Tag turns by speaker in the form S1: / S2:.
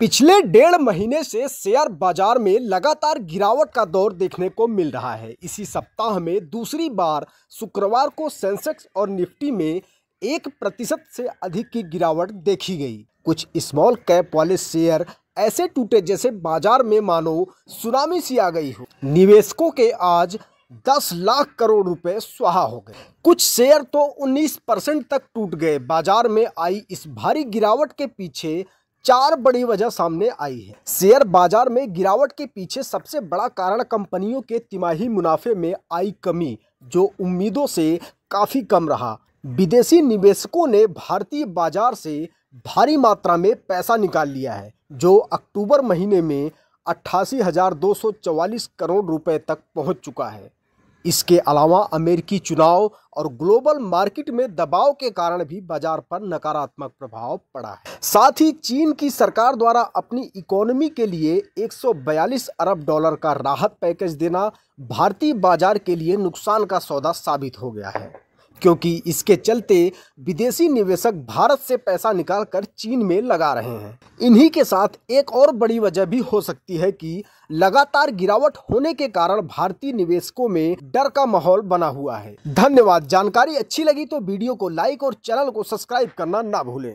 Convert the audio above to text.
S1: पिछले डेढ़ महीने से शेयर बाजार में लगातार गिरावट का दौर देखने को मिल रहा है इसी सप्ताह में दूसरी बार शुक्रवार को सेंसेक्स और निफ्टी में एक प्रतिशत से अधिक की गिरावट देखी गई कुछ स्मॉल कैप वाले शेयर ऐसे टूटे जैसे बाजार में मानो सुनामी सी आ गई हो निवेशकों के आज दस लाख करोड़ रुपए स्वाहा हो गए कुछ शेयर तो 19 परसेंट तक टूट गए बाजार में आई इस भारी गिरावट के पीछे चार बड़ी वजह सामने आई है शेयर बाजार में गिरावट के पीछे सबसे बड़ा कारण कंपनियों के तिमाही मुनाफे में आई कमी जो उम्मीदों से काफ़ी कम रहा विदेशी निवेशकों ने भारतीय बाजार से भारी मात्रा में पैसा निकाल लिया है जो अक्टूबर महीने में अट्ठासी करोड़ रुपए तक पहुंच चुका है इसके अलावा अमेरिकी चुनाव और ग्लोबल मार्केट में दबाव के कारण भी बाजार पर नकारात्मक प्रभाव पड़ा है साथ ही चीन की सरकार द्वारा अपनी इकोनॉमी के लिए 142 अरब डॉलर का राहत पैकेज देना भारतीय बाजार के लिए नुकसान का सौदा साबित हो गया है क्योंकि इसके चलते विदेशी निवेशक भारत से पैसा निकालकर चीन में लगा रहे हैं इन्हीं के साथ एक और बड़ी वजह भी हो सकती है कि लगातार गिरावट होने के कारण भारतीय निवेशकों में डर का माहौल बना हुआ है धन्यवाद जानकारी अच्छी लगी तो वीडियो को लाइक और चैनल को सब्सक्राइब करना ना भूलें